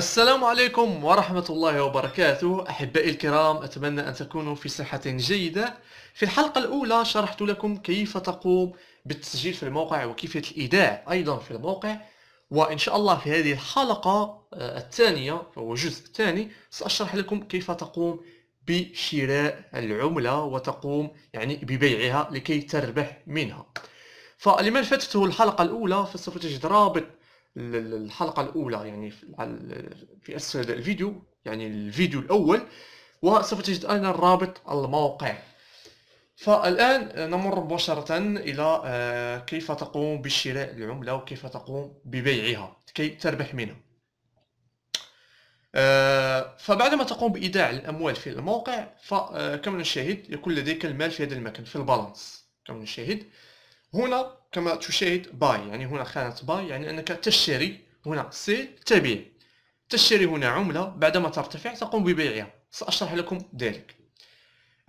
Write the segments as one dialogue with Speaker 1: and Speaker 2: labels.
Speaker 1: السلام عليكم ورحمة الله وبركاته أحبائي الكرام أتمنى أن تكونوا في صحة جيدة في الحلقة الأولى شرحت لكم كيف تقوم بالتسجيل في الموقع وكيفية الإيداع أيضا في الموقع وإن شاء الله في هذه الحلقة آه، الثانية فهو الجزء الثاني سأشرح لكم كيف تقوم بشراء العملة وتقوم يعني ببيعها لكي تربح منها فلمن فاتته الحلقة الأولى فسوف تجد رابط الحلقة الأولى يعني في أسفل الفيديو يعني الفيديو الأول وسوف تجد أين الرابط الموقع فالآن نمر مباشرة إلى آه، كيف تقوم بشراء العملة وكيف تقوم ببيعها كي تربح منها آه، فبعدما تقوم بإيداع الأموال في الموقع فكما آه، نشاهد يكون لديك المال في هذا المكان في البالانس كما نشاهد هنا كما تشاهد باي يعني هنا خانة باي يعني أنك تشتري هنا سي تبيع تشتري هنا عملة بعدما ترتفع تقوم ببيعها سأشرح لكم ذلك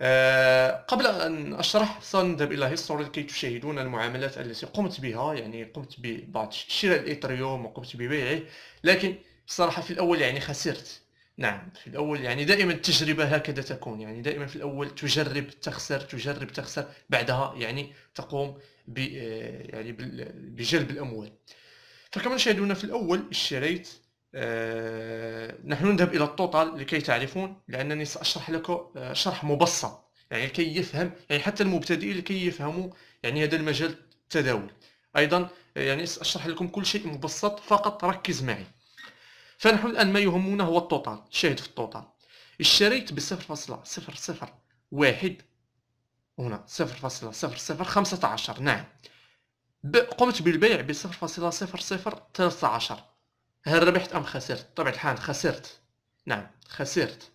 Speaker 1: أه قبل أن أشرح سنذهب إلى هيستوري لكي تشاهدون المعاملات التي قمت بها يعني قمت ببعض شراء الإيثريوم وقمت ببيعه لكن بصراحة في الأول يعني خسرت نعم في الأول يعني دائما التجربة هكذا تكون يعني دائما في الأول تجرب تخسر تجرب تخسر بعدها يعني تقوم آه، يعني بجلب الاموال فكما نشاهدون في الاول اشتريت آه، نحن نذهب الى التوتال لكي تعرفون لانني ساشرح لكم آه، شرح مبسط يعني لكي يفهم يعني حتى المبتدئين لكي يفهموا يعني هذا المجال التداول ايضا يعني ساشرح لكم كل شيء مبسط فقط ركز معي فنحن الان ما يهمنا هو التوتال شاهد في التوتال اشتريت ب 0.001 هنا 0.0015 نعم قمت بالبيع ب 0.0013 هل ربحت أم خسرت؟ طبعا الحال خسرت نعم خسرت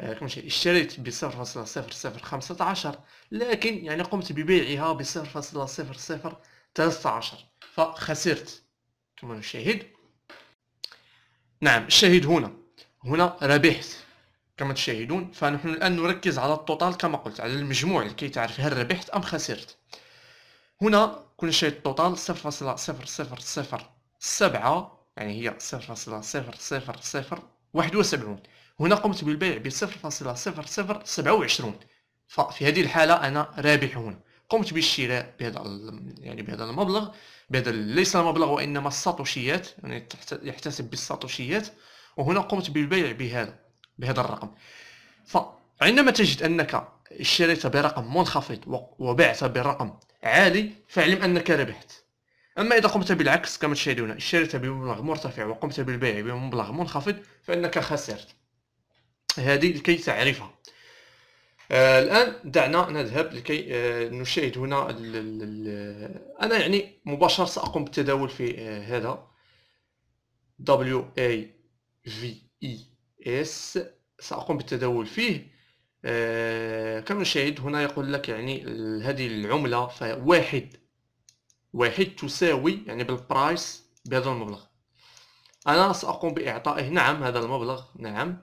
Speaker 1: آه، كما اشتريت ب 0.0015 لكن يعني قمت ببيعها ب 0.0013 فخسرت كما نشاهد نعم الشاهد هنا هنا ربحت كما تشاهدون فنحن الآن نركز على التوتال كما قلت على المجموع لكي تعرف هل ربحت أم خسرت هنا كل شيء التوتال 0.0007 يعني هي 0.0071 هنا قمت بالبيع ب 0.0027 ففي هذه الحالة أنا رابح هنا قمت بالشراء بهذا يعني بهذا المبلغ بهذا ليس المبلغ وإنما الساتوشيات يعني يحتسب بالساتوشيات وهنا قمت بالبيع بهذا بهذا الرقم فعندما تجد انك اشتريت برقم منخفض وبعت برقم عالي فاعلم انك ربحت اما اذا قمت بالعكس كما تشاهدون اشتريت بمبلغ مرتفع وقمت بالبيع بمبلغ منخفض فانك خسرت هذه لكي تعرفها آه الان دعنا نذهب لكي آه نشاهد هنا ال ال الـ انا يعني مباشره ساقوم بالتداول في آه هذا W A V E اس سأقوم بالتداول فيه آه كما نشاهد هنا يقول لك يعني هذه العملة فواحد واحد تساوي يعني بالبرايس بهذا المبلغ أنا سأقوم بإعطائه نعم هذا المبلغ نعم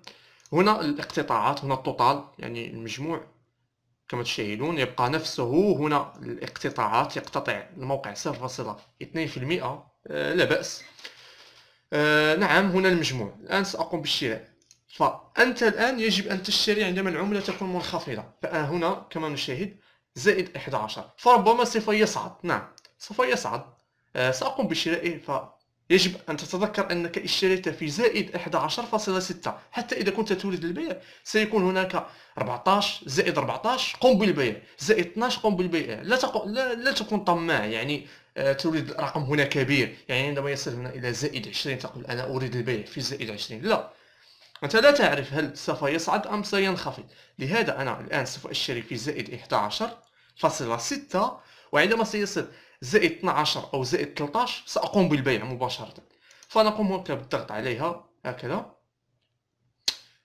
Speaker 1: هنا الاقتطاعات هنا التوتال يعني المجموع كما تشاهدون يبقى نفسه هنا الاقتطاعات يقتطع الموقع 0.2% آه لا بأس آه نعم هنا المجموع الآن سأقوم بالشراء فأنت الآن يجب أن تشتري عندما العملة تكون منخفضة فهنا كما نشاهد زائد 11 فربما سوف يصعد نعم سوف يصعد آه سأقوم بشرائه فيجب أن تتذكر أنك اشتريت في زائد 11.6 حتى إذا كنت تريد البيع سيكون هناك 14 زائد 14 قم بالبيع زائد 12 قم بالبيع لا, تقو... لا, لا تكون طماع يعني آه تريد الرقم هنا كبير يعني عندما يصل هنا إلى زائد 20 تقول أنا أريد البيع في زائد 20 لا أنت لا تعرف هل سوف يصعد أم سينخفض لهذا أنا الآن سوف أشتري في زائد 11 فاصلة 6 وعندما سيصل زائد 12 أو زائد 13 سأقوم بالبيع مباشرة فنقوم هنا بالضغط عليها هكذا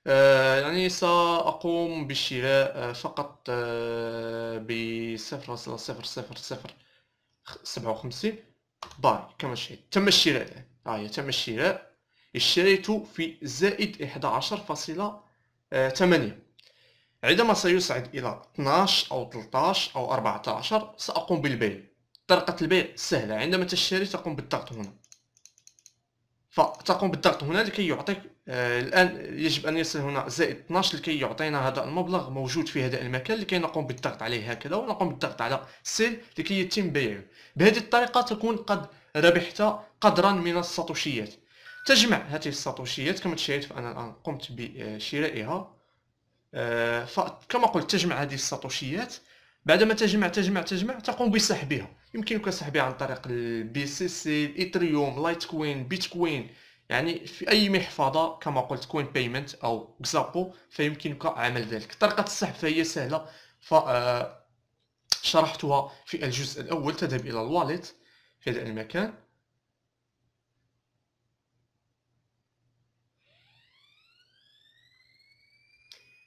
Speaker 1: آه يعني سأقوم بالشراء آه، فقط آه بصفر صفر باي كما شاهد تم الشراء آه تم الشراء اشتريته في زائد 11.8 آه، عندما سيصعد إلى 12 أو 13 أو 14 سأقوم بالبيع طريقة البيع سهلة عندما تشتري تقوم بالضغط هنا فتقوم بالضغط هنا لكي يعطيك آه الآن يجب أن يصل هنا زائد 12 لكي يعطينا هذا المبلغ موجود في هذا المكان لكي نقوم بالضغط عليه هكذا ونقوم بالضغط على سيل لكي يتم بيعه بهذه الطريقة تكون قد ربحت قدرا من الساتوشيات تجمع هذه الساتوشيات كما تشاهد فانا الان قمت بشرائها آه، فكما قلت تجمع هذه الساتوشيات بعدما تجمع تجمع تجمع تقوم بسحبها يمكنك سحبها عن طريق البي سي سي الايثريوم لايت كوين بيتكوين يعني في اي محفظه كما قلت كوين بيمنت او زابو فيمكنك عمل ذلك طريقه السحب فهي سهله ف آه، شرحتها في الجزء الاول تذهب الى الواليت في هذا المكان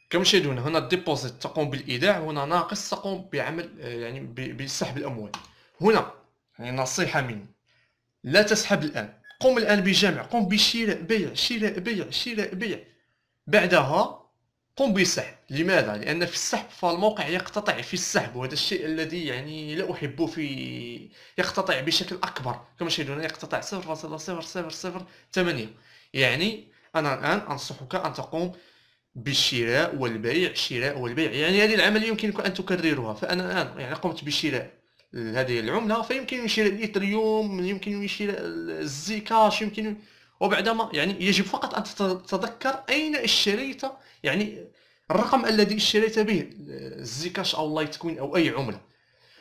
Speaker 1: كمشاهدون هنا الديبوزيت تقوم بالايداع هنا ناقص تقوم بعمل آه، يعني بسحب الاموال هنا يعني نصيحه مني لا تسحب الان قم الان بجمع قم بشراء بيع شراء بيع شراء بيع بعدها قم بسحب لماذا لان في السحب فالموقع يقتطع في السحب وهذا الشيء الذي يعني لا احبه في يقتطع بشكل اكبر كما شاهدون يقتطع 0.0008 يعني انا الان انصحك ان تقوم بالشراء والبيع شراء والبيع يعني هذه العملية يمكنك أن تكررها فأنا الآن يعني قمت بشراء هذه العملة فيمكن شراء الإثريوم يمكن شراء الزيكاش يمكن وبعدما يعني يجب فقط أن تتذكر أين اشتريت يعني الرقم الذي اشتريت به الزيكاش أو لايت كوين أو أي عملة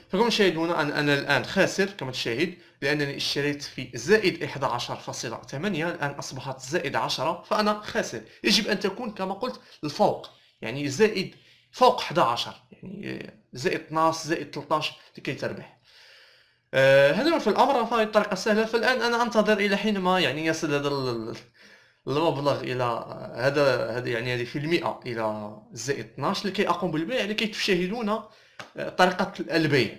Speaker 1: فكما تشاهدون هنا أنا الآن خاسر كما تشاهد لأنني اشتريت في زائد 11.8 الآن أصبحت زائد 10 فأنا خاسر يجب أن تكون كما قلت الفوق يعني زائد فوق 11 يعني زائد 12 زائد 13 لكي تربح آه هذا في الأمر فهي الطريقة سهلة فالآن أنا أنتظر إلى حينما يعني يصل هذا المبلغ الى هذا هذا يعني هذه في المئة الى زائد 12 لكي اقوم بالبيع لكي تشاهدون طريقة البيع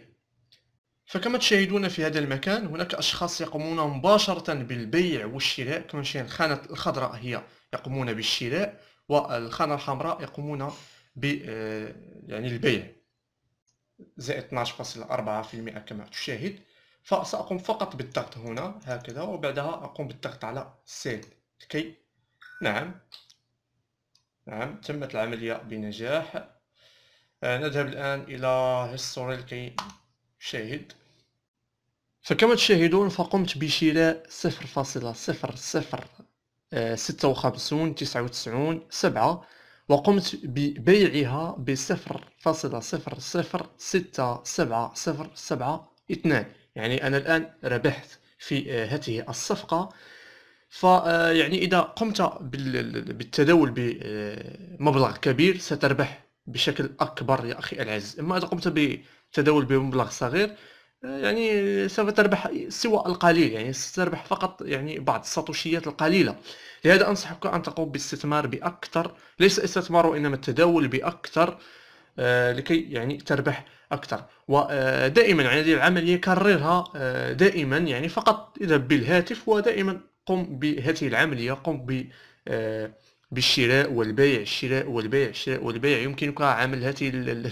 Speaker 1: فكما تشاهدون في هذا المكان هناك أشخاص يقومون مباشرة بالبيع والشراء كما تشاهدون الخانة الخضراء هي يقومون بالشراء والخانة الحمراء يقومون ب آه، يعني البيع زائد 12.4% كما تشاهد فسأقوم فقط بالضغط هنا هكذا وبعدها أقوم بالضغط على سيل لكي نعم نعم تمت العملية بنجاح آه، نذهب الآن إلى هيستوري لكي نشاهد فكما تشاهدون فقمت بشراء وخمسون تسعة وتسعون سبعة وقمت ببيعها ب اثنان يعني أنا الآن ربحت في آه، هذه الصفقة فيعني آه، إذا قمت بالتداول بمبلغ كبير ستربح بشكل اكبر يا اخي العز اما اذا قمت بتداول بمبلغ صغير آه، يعني سوف تربح سوى القليل يعني ستربح فقط يعني بعض الساتوشيات القليلة لهذا أنصحك أن تقوم باستثمار بأكثر ليس استثمار وإنما التداول بأكثر آه، لكي يعني تربح أكثر ودائما آه، هذه العملية كررها دائما يعني فقط اذهب بالهاتف ودائما قم بهذه العملية قم ب بالشراء والبيع الشراء والبيع الشراء والبيع يمكنك عمل هذه ال...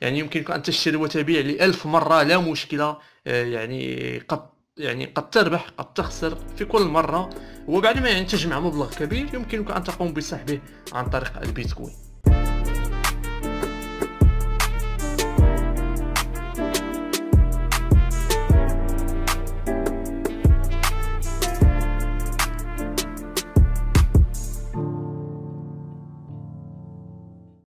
Speaker 1: يعني يمكنك ان تشتري وتبيع لألف مره لا مشكله آه، يعني قد يعني قد تربح قد تخسر في كل مره وبعد ما يعني تجمع مبلغ كبير يمكنك ان تقوم بسحبه عن طريق البيتكوين